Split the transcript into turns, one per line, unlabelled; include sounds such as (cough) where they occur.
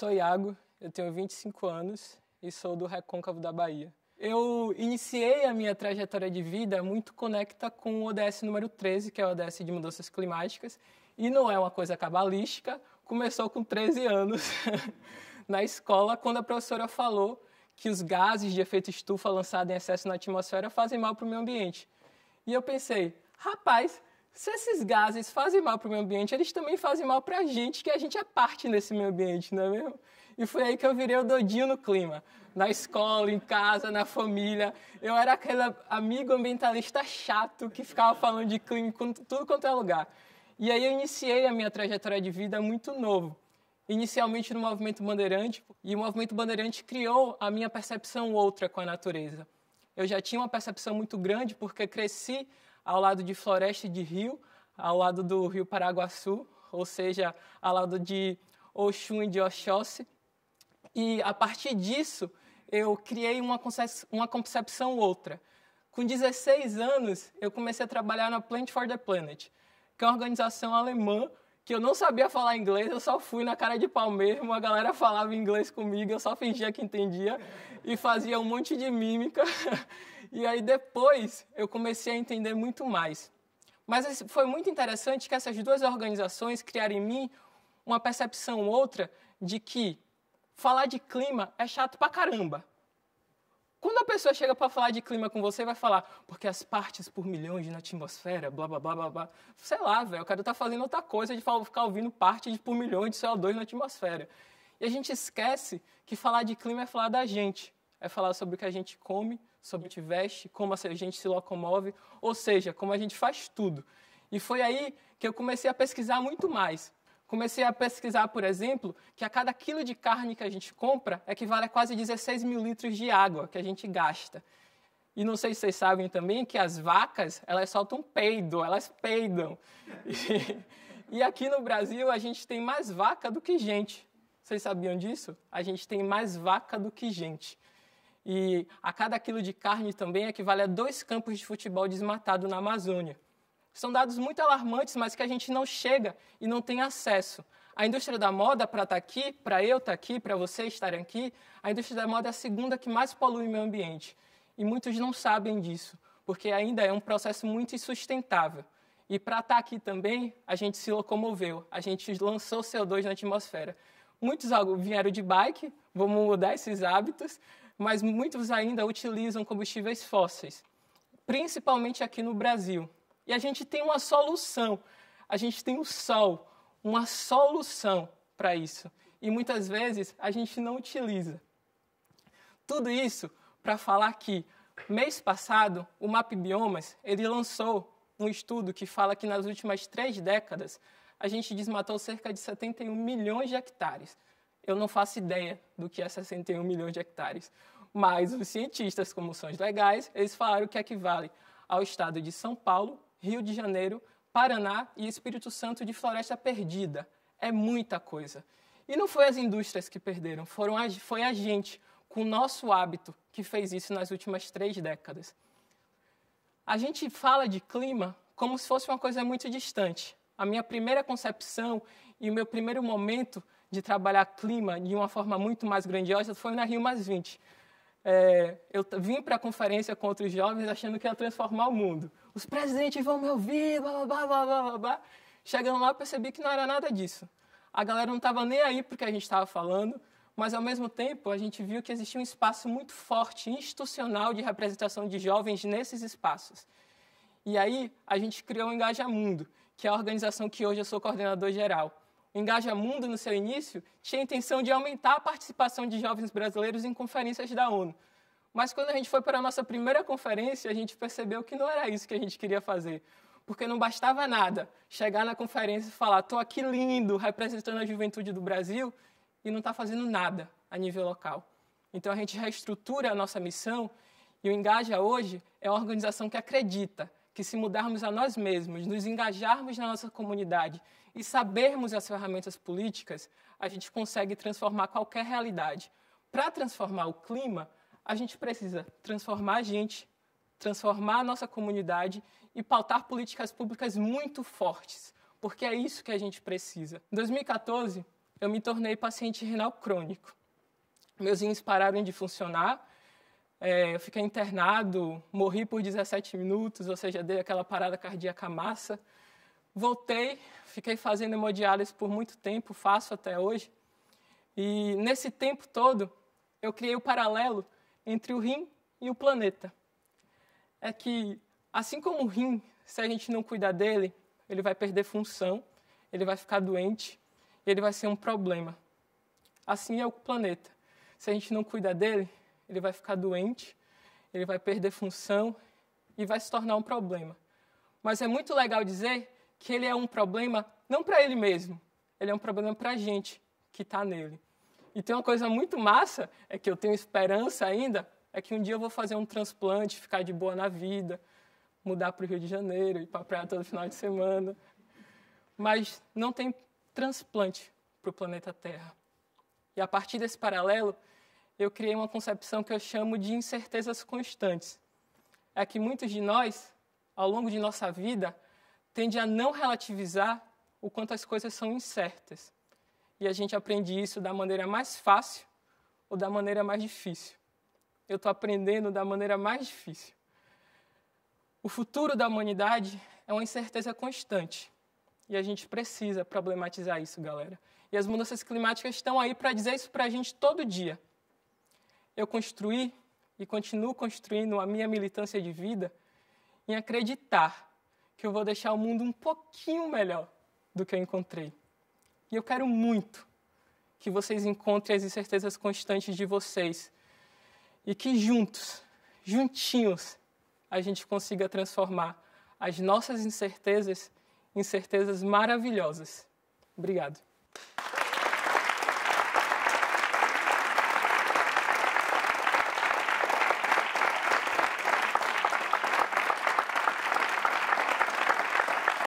Sou Iago, eu tenho 25 anos e sou do Recôncavo da Bahia. Eu iniciei a minha trajetória de vida muito conecta com o ODS número 13, que é o ODS de mudanças climáticas, e não é uma coisa cabalística, começou com 13 anos (laughs) na escola, quando a professora falou que os gases de efeito estufa lançados em excesso na atmosfera fazem mal para o meio ambiente. E eu pensei, rapaz, se esses gases fazem mal para o meio ambiente, eles também fazem mal para a gente, que a gente é parte desse meio ambiente, não é mesmo? E foi aí que eu virei o doidinho no clima. Na escola, em casa, na família. Eu era aquele amigo ambientalista chato que ficava falando de clima em tudo quanto é lugar. E aí eu iniciei a minha trajetória de vida muito novo. Inicialmente no Movimento Bandeirante, e o Movimento Bandeirante criou a minha percepção outra com a natureza. Eu já tinha uma percepção muito grande porque cresci ao lado de floresta de rio, ao lado do rio Paraguaçu, ou seja, ao lado de Oxum e de Oxóssi. E a partir disso, eu criei uma, uma concepção outra. Com 16 anos, eu comecei a trabalhar na Plant for the Planet, que é uma organização alemã que eu não sabia falar inglês, eu só fui na cara de pau mesmo, a galera falava inglês comigo, eu só fingia que entendia e fazia um monte de mímica. (laughs) e aí depois eu comecei a entender muito mais. Mas foi muito interessante que essas duas organizações criaram em mim uma percepção outra de que falar de clima é chato pra caramba. Quando a pessoa chega para falar de clima com você, vai falar, porque as partes por milhões na atmosfera, blá blá blá blá blá. Sei lá, velho, o cara tá fazendo outra coisa de ficar ouvindo parte de por milhões de CO2 na atmosfera. E a gente esquece que falar de clima é falar da gente. É falar sobre o que a gente come, sobre o que veste, como a gente se locomove, ou seja, como a gente faz tudo. E foi aí que eu comecei a pesquisar muito mais. Comecei a pesquisar, por exemplo, que a cada quilo de carne que a gente compra equivale a quase 16 mil litros de água que a gente gasta. E não sei se vocês sabem também que as vacas, elas soltam peido, elas peidam. (laughs) E, e aqui no Brasil a gente tem mais vaca do que gente. Vocês sabiam disso? A gente tem mais vaca do que gente. E a cada quilo de carne também equivale a dois campos de futebol desmatado na Amazônia. São dados muito alarmantes, mas que a gente não chega e não tem acesso. A indústria da moda, para estar tá aqui, para eu estar tá aqui, para vocês estarem aqui, a indústria da moda é a segunda que mais polui o meio ambiente. E muitos não sabem disso, porque ainda é um processo muito insustentável. E para estar tá aqui também, a gente se locomoveu, a gente lançou CO2 na atmosfera. Muitos vieram de bike, vamos mudar esses hábitos, mas muitos ainda utilizam combustíveis fósseis, principalmente aqui no Brasil. E a gente tem uma solução. A gente tem o sol, uma solução para isso. E muitas vezes a gente não utiliza. Tudo isso para falar que mês passado o Map Biomas ele lançou um estudo que fala que nas últimas três décadas a gente desmatou cerca de 71 milhões de hectares. Eu não faço ideia do que é 61 milhões de hectares, mas os cientistas, como são os legais, eles falaram que equivale ao estado de São Paulo Rio de Janeiro, Paraná e Espírito Santo de floresta perdida. É muita coisa. E não foi as indústrias que perderam, foram a, foi a gente, com o nosso hábito, que fez isso nas últimas três décadas. A gente fala de clima como se fosse uma coisa muito distante. A minha primeira concepção e o meu primeiro momento de trabalhar clima de uma forma muito mais grandiosa foi na Rio Mais 20. É, eu vim para a conferência contra os jovens achando que ia transformar o mundo os presidentes vão me ouvir, blá, blá, blá, blá, blá, blá. Chegando lá, percebi que não era nada disso. A galera não estava nem aí porque a gente estava falando, mas, ao mesmo tempo, a gente viu que existia um espaço muito forte, institucional, de representação de jovens nesses espaços. E aí, a gente criou o Mundo, que é a organização que hoje eu sou coordenador geral. O Mundo, no seu início, tinha a intenção de aumentar a participação de jovens brasileiros em conferências da ONU. Mas quando a gente foi para a nossa primeira conferência, a gente percebeu que não era isso que a gente queria fazer. Porque não bastava nada chegar na conferência e falar: estou aqui lindo, representando a juventude do Brasil, e não está fazendo nada a nível local. Então a gente reestrutura a nossa missão e o Engaja hoje é uma organização que acredita que se mudarmos a nós mesmos, nos engajarmos na nossa comunidade e sabermos as ferramentas políticas, a gente consegue transformar qualquer realidade. Para transformar o clima, a gente precisa transformar a gente, transformar a nossa comunidade e pautar políticas públicas muito fortes, porque é isso que a gente precisa. Em 2014, eu me tornei paciente renal crônico. Meus rins pararam de funcionar, é, eu fiquei internado, morri por 17 minutos, ou seja, dei aquela parada cardíaca massa. Voltei, fiquei fazendo hemodiálise por muito tempo, faço até hoje. E nesse tempo todo, eu criei o paralelo entre o rim e o planeta. É que, assim como o rim, se a gente não cuidar dele, ele vai perder função, ele vai ficar doente, ele vai ser um problema. Assim é o planeta. Se a gente não cuidar dele, ele vai ficar doente, ele vai perder função e vai se tornar um problema. Mas é muito legal dizer que ele é um problema não para ele mesmo, ele é um problema para a gente que está nele. E tem uma coisa muito massa, é que eu tenho esperança ainda, é que um dia eu vou fazer um transplante, ficar de boa na vida, mudar para o Rio de Janeiro, ir para a praia todo final de semana. Mas não tem transplante para o planeta Terra. E a partir desse paralelo, eu criei uma concepção que eu chamo de incertezas constantes. É que muitos de nós, ao longo de nossa vida, tende a não relativizar o quanto as coisas são incertas e a gente aprende isso da maneira mais fácil ou da maneira mais difícil. Eu estou aprendendo da maneira mais difícil. O futuro da humanidade é uma incerteza constante e a gente precisa problematizar isso, galera. E as mudanças climáticas estão aí para dizer isso para a gente todo dia. Eu construí e continuo construindo a minha militância de vida em acreditar que eu vou deixar o mundo um pouquinho melhor do que eu encontrei. E eu quero muito que vocês encontrem as incertezas constantes de vocês e que juntos, juntinhos, a gente consiga transformar as nossas incertezas em certezas maravilhosas. Obrigado.